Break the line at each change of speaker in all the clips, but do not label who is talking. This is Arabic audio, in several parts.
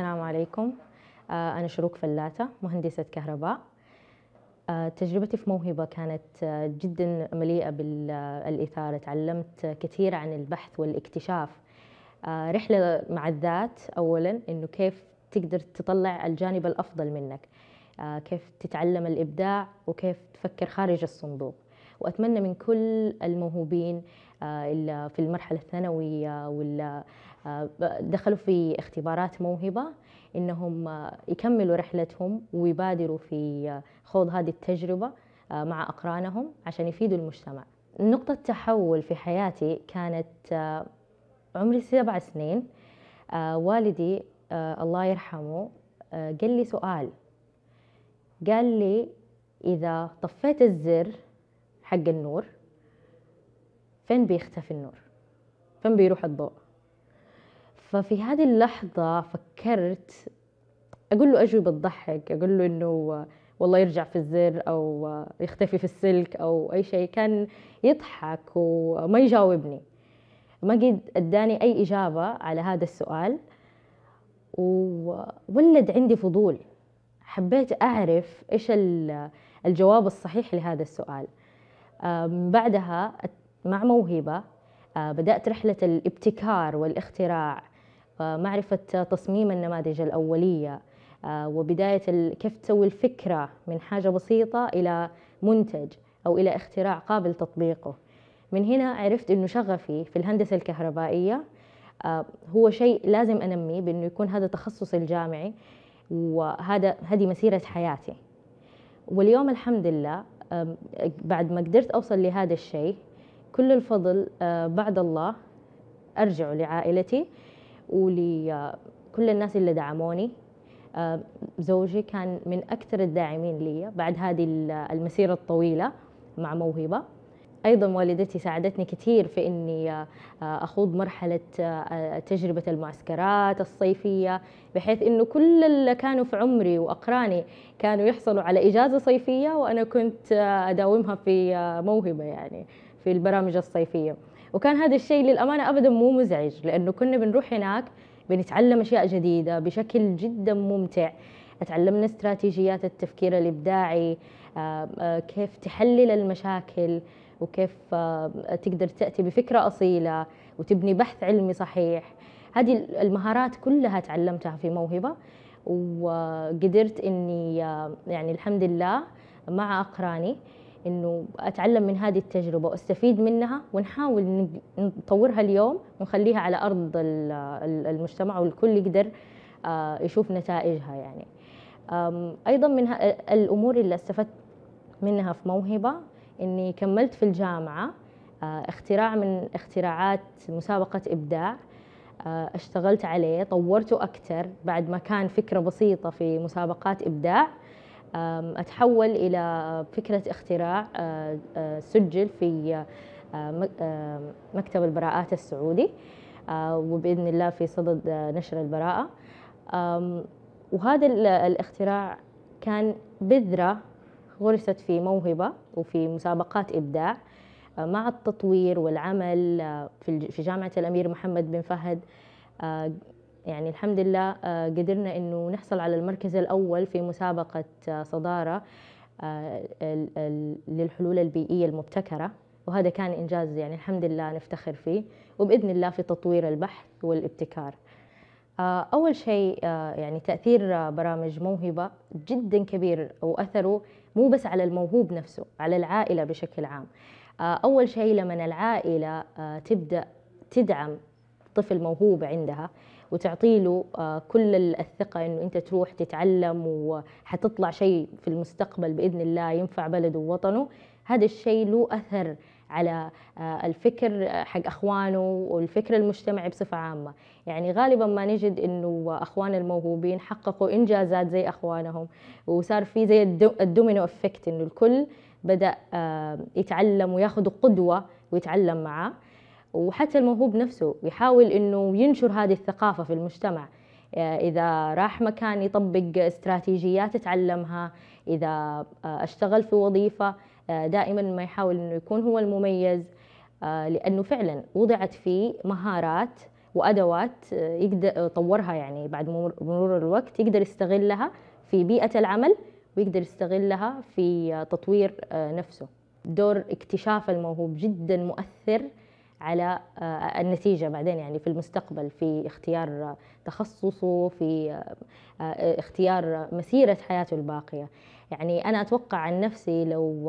السلام عليكم آه، أنا شروق فلاتة مهندسة كهرباء آه، تجربتي في موهبة كانت آه، جدا مليئة بالإثارة تعلمت كثير عن البحث والاكتشاف رحلة مع الذات أولا إنه كيف تقدر تطلع الجانب الأفضل منك كيف تتعلم الإبداع وكيف تفكر خارج الصندوق وأتمنى من كل الموهوبين في المرحلة الثانوية ولا آه، دخلوا في اختبارات موهبة إنهم آه، يكملوا رحلتهم ويبادروا في آه، خوض هذه التجربة مع أقرانهم عشان يفيدوا المجتمع نقطة تحول في حياتي كانت عمري سبع سنين والدي الله يرحمه قال لي سؤال قال لي إذا طفيت الزر حق النور فين بيختفي النور فين بيروح الضوء ففي هذه اللحظة فكرت أقول له أجوبة تضحك أقول له إنه والله يرجع في الزر أو يختفي في السلك أو أي شيء كان يضحك وما يجاوبني ما قد أداني أي إجابة على هذا السؤال وولد عندي فضول حبيت أعرف إيش الجواب الصحيح لهذا السؤال بعدها مع موهبة آه، بدأت رحلة الابتكار والاختراع فمعرفة تصميم النماذج الأولية آه، وبداية كيف تسوي الفكرة من حاجة بسيطة إلى منتج أو إلى اختراع قابل تطبيقه من هنا عرفت أنه شغفي في الهندسة الكهربائية آه، هو شيء لازم أنميه بأنه يكون هذا تخصصي الجامعي وهذا هذه مسيرة حياتي واليوم الحمد لله بعد ما قدرت أوصل لهذا الشيء كل الفضل آه، بعد الله أرجعه لعائلتي ولكل آه، الناس اللي دعموني آه، زوجي كان من أكثر الداعمين لي بعد هذه المسيرة الطويلة مع موهبة ايضا والدتي ساعدتني كثير في اني آه، اخوض مرحله تجربه المعسكرات الصيفيه بحيث انه كل اللي كانوا في عمري واقراني كانوا يحصلوا على اجازه صيفيه وانا كنت اداومها في موهبه يعني في البرامج الصيفيه وكان هذا الشيء للامانه ابدا مو مزعج لانه كنا بنروح هناك بنتعلم اشياء جديده بشكل جدا ممتع تعلمنا استراتيجيات التفكير الابداعي آه، آه، كيف تحلل المشاكل وكيف آه، تقدر تاتي بفكره اصيله وتبني بحث علمي صحيح هذه المهارات كلها تعلمتها في موهبه وقدرت اني يعني الحمد لله مع اقراني انه اتعلم من هذه التجربه واستفيد منها ونحاول نطورها اليوم ونخليها على ارض المجتمع والكل يقدر آه، يشوف نتائجها يعني ايضا من الامور اللي استفدت منها في موهبه اني كملت في الجامعه آه، اختراع من اختراعات مسابقه ابداع آه، اشتغلت عليه طورته اكثر بعد ما كان فكره بسيطه في مسابقات ابداع أتحول إلى فكرة اختراع أه، أه، سجل في أه، مكتب البراءات السعودي وبإذن الله في صدد نشر البراءة وهذا الاختراع كان بذرة غرست في موهبة وفي مسابقات إبداع مع التطوير والعمل في جامعة الأمير محمد بن فهد يعني الحمد لله آه، قدرنا انه نحصل على المركز الاول في مسابقه آه، صداره آه، للحلول البيئيه المبتكره وهذا كان انجاز يعني الحمد لله نفتخر فيه وباذن الله في تطوير البحث والابتكار اول شيء يعني تاثير برامج موهبه جدا كبير واثره مو بس على الموهوب نفسه على العائله بشكل عام اول شيء لما العائله تبدا تدعم طفل موهوب عندها وتعطي له آه، كل الثقة أنه أنت تروح تتعلم وحتطلع شيء في المستقبل بإذن الله ينفع بلده ووطنه هذا الشيء له أثر على آه، الفكر حق اخوانه والفكر المجتمعي بصفه عامه، يعني غالبا ما نجد انه اخوان الموهوبين حققوا انجازات زي اخوانهم وصار في زي الدومينو افكت انه الكل بدا آه، يتعلم وياخذ قدوه ويتعلم معاه. وحتى الموهوب نفسه يحاول انه ينشر هذه الثقافه في المجتمع آه، إذا راح مكان يطبق استراتيجيات تعلمها إذا آه، اشتغل في وظيفة آه، دائما ما يحاول أنه يكون هو المميز لأنه فعلا وضعت فيه مهارات وأدوات يقدر طورها يعني بعد مرور الوقت يقدر يستغلها في بيئة العمل ويقدر يستغلها في تطوير نفسه دور اكتشاف الموهوب جدا مؤثر على آه، النتيجة بعدين يعني في المستقبل في اختيار تخصصه في آه، آه، اختيار مسيرة حياته الباقية يعني أنا أتوقع عن نفسي لو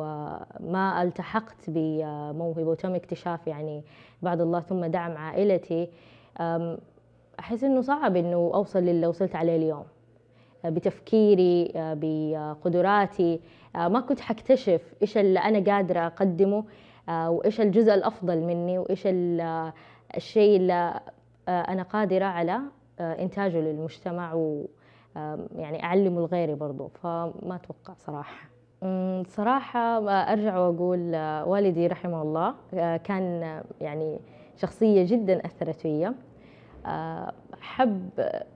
ما التحقت بموهبة وتم اكتشاف يعني بعد الله ثم دعم عائلتي أحس إنه صعب إنه أوصل للي وصلت عليه اليوم بتفكيري بقدراتي ما كنت حكتشف إيش اللي أنا قادرة أقدمه آه، وايش الجزء الافضل مني وايش آه، الشيء اللي آه، انا قادره على انتاجه للمجتمع ويعني اعلمه لغيري برضه فما اتوقع صراحه صراحة أرجع وأقول والدي رحمه الله كان يعني شخصية جدا أثرت فيا حب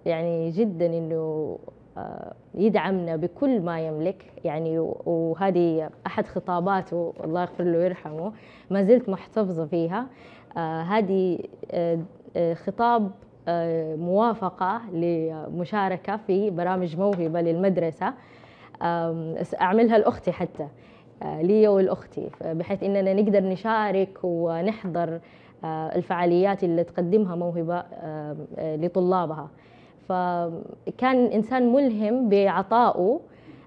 يعني جدا إنه يدعمنا بكل ما يملك يعني وهذه أحد خطاباته الله يغفر له ويرحمه ما زلت محتفظة فيها آه، هذه آه، آه، خطاب موافقة لمشاركة في برامج موهبة للمدرسة أعملها لأختي حتى لي ولأختي بحيث إننا نقدر نشارك ونحضر الفعاليات اللي تقدمها موهبة لطلابها فكان إنسان ملهم بعطائه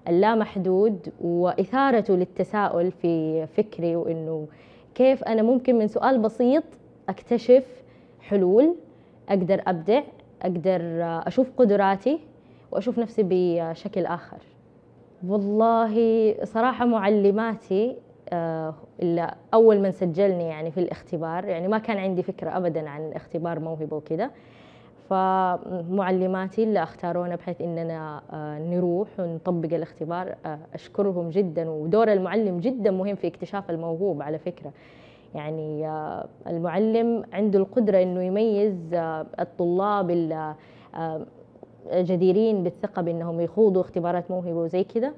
اللامحدود وإثارته للتساؤل في فكري وإنه كيف أنا ممكن من سؤال بسيط أكتشف حلول أقدر أبدع أقدر أشوف قدراتي وأشوف نفسي بشكل آخر والله صراحة معلماتي آه، إلا أول من سجلني يعني في الاختبار يعني ما كان عندي فكرة أبدا عن اختبار موهبة وكذا فمعلماتي اللي اختارونا بحيث اننا آه، نروح ونطبق الاختبار آه، اشكرهم جدا ودور المعلم جدا مهم في اكتشاف الموهوب على فكره يعني آه، المعلم عنده القدره انه يميز الطلاب اللي جديرين بالثقه بانهم يخوضوا اختبارات موهبه وزي كده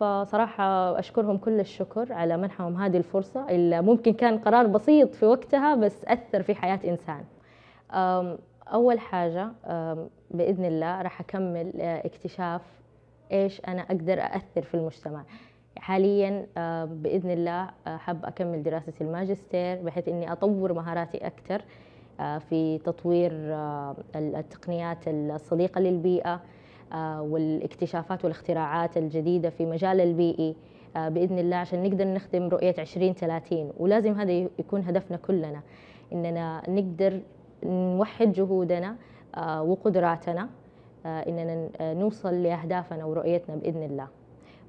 فصراحة أشكرهم كل الشكر على منحهم هذه الفرصة اللي ممكن كان قرار بسيط في وقتها بس أثر في حياة إنسان أول حاجة بإذن الله راح أكمل آه، اكتشاف إيش أنا أقدر أأثر في المجتمع حاليا بإذن الله آه، حاب أكمل دراسة الماجستير بحيث أني أطور مهاراتي أكثر آه، في تطوير التقنيات الصديقة للبيئة والاكتشافات والاختراعات الجديدة في مجال البيئي بإذن الله عشان نقدر نخدم رؤية 2030 ولازم هذا يكون هدفنا كلنا إننا نقدر نوحد جهودنا آه، وقدراتنا آه، اننا آه، نوصل لاهدافنا ورؤيتنا باذن الله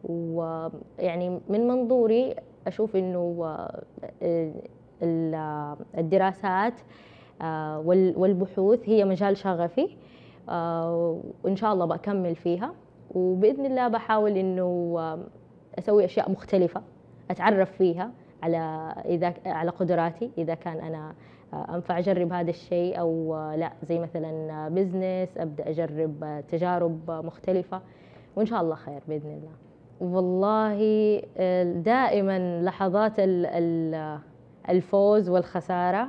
ويعني من منظوري اشوف انه الدراسات والبحوث هي مجال شغفي وان شاء الله بكمل فيها وباذن الله بحاول انه اسوي اشياء مختلفه اتعرف فيها على اذا على قدراتي اذا كان انا انفع اجرب هذا الشيء او آه، لا زي مثلا بزنس آه، ابدا اجرب آه، تجارب مختلفه وان شاء الله خير باذن الله والله دائما لحظات الفوز والخساره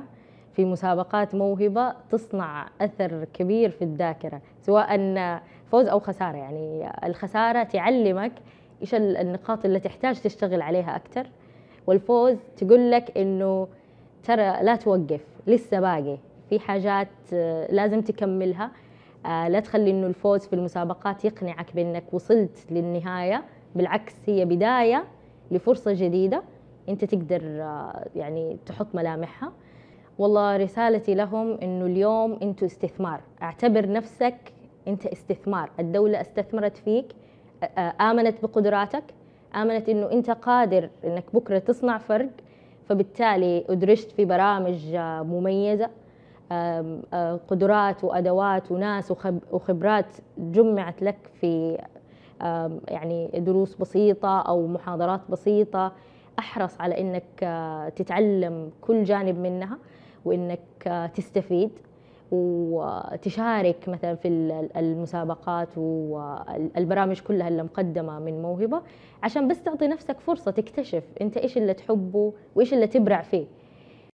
في مسابقات موهبه تصنع اثر كبير في الذاكره سواء فوز او خساره يعني الخساره تعلمك ايش النقاط اللي تحتاج تشتغل عليها اكثر والفوز تقول لك انه ترى لا توقف لسه باقي في حاجات آه، لازم تكملها آه، لا تخلي انه الفوز في المسابقات يقنعك بانك وصلت للنهايه بالعكس هي بدايه لفرصه جديده انت تقدر آه، يعني تحط ملامحها والله رسالتي لهم انه اليوم انتوا استثمار اعتبر نفسك انت استثمار الدوله استثمرت فيك امنت بقدراتك امنت انه انت قادر انك بكره تصنع فرق فبالتالي أدرجت في برامج آه، مميزة آه، قدرات وأدوات وناس وخبرات جمعت لك في يعني دروس بسيطة أو محاضرات بسيطة أحرص على أنك آه، تتعلم كل جانب منها وأنك تستفيد وتشارك مثلا في المسابقات والبرامج كلها اللي مقدمه من موهبه عشان بس تعطي نفسك فرصه تكتشف انت ايش اللي تحبه وايش اللي تبرع فيه